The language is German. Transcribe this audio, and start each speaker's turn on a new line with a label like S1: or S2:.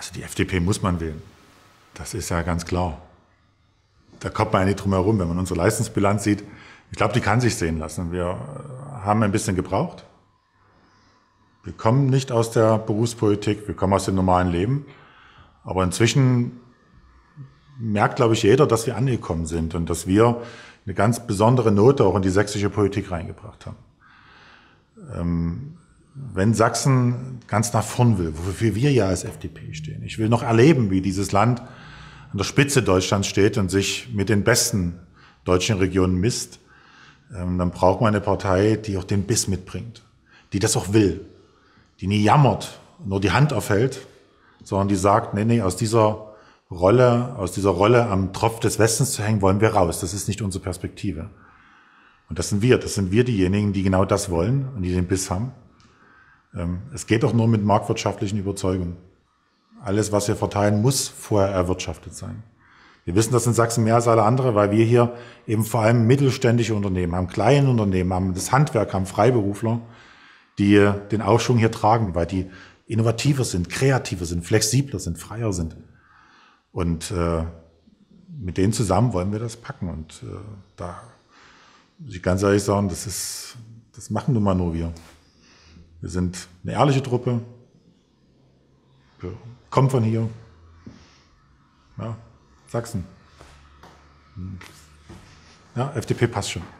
S1: Also die FDP muss man wählen. Das ist ja ganz klar. Da kommt man ja nicht drum herum, wenn man unsere Leistungsbilanz sieht. Ich glaube, die kann sich sehen lassen. Wir äh, haben ein bisschen gebraucht. Wir kommen nicht aus der Berufspolitik, wir kommen aus dem normalen Leben. Aber inzwischen merkt, glaube ich, jeder, dass wir angekommen sind und dass wir eine ganz besondere Note auch in die sächsische Politik reingebracht haben. Ähm, wenn Sachsen ganz davon will, wofür wir ja als FDP stehen. Ich will noch erleben, wie dieses Land an der Spitze Deutschlands steht und sich mit den besten deutschen Regionen misst. Ähm, dann braucht man eine Partei, die auch den Biss mitbringt, die das auch will, die nie jammert, nur die Hand aufhält, sondern die sagt, nee, nee, aus dieser Rolle, aus dieser Rolle am Tropf des Westens zu hängen, wollen wir raus. Das ist nicht unsere Perspektive. Und das sind wir. Das sind wir diejenigen, die genau das wollen und die den Biss haben. Ähm, es geht doch nur mit marktwirtschaftlichen Überzeugungen. Alles, was wir verteilen, muss vorher erwirtschaftet sein. Wir wissen das in Sachsen mehr als alle andere, weil wir hier eben vor allem mittelständische Unternehmen haben, kleine Unternehmen haben, das Handwerk haben, Freiberufler, die äh, den Aufschwung hier tragen, weil die innovativer sind, kreativer sind, flexibler sind, freier sind. Und äh, mit denen zusammen wollen wir das packen. Und äh, da muss ich ganz ehrlich sagen, das ist, das machen nun mal nur wir. Wir sind eine ehrliche Truppe. Wir kommen von hier. Ja, Sachsen. Hm. Ja, FDP passt schon.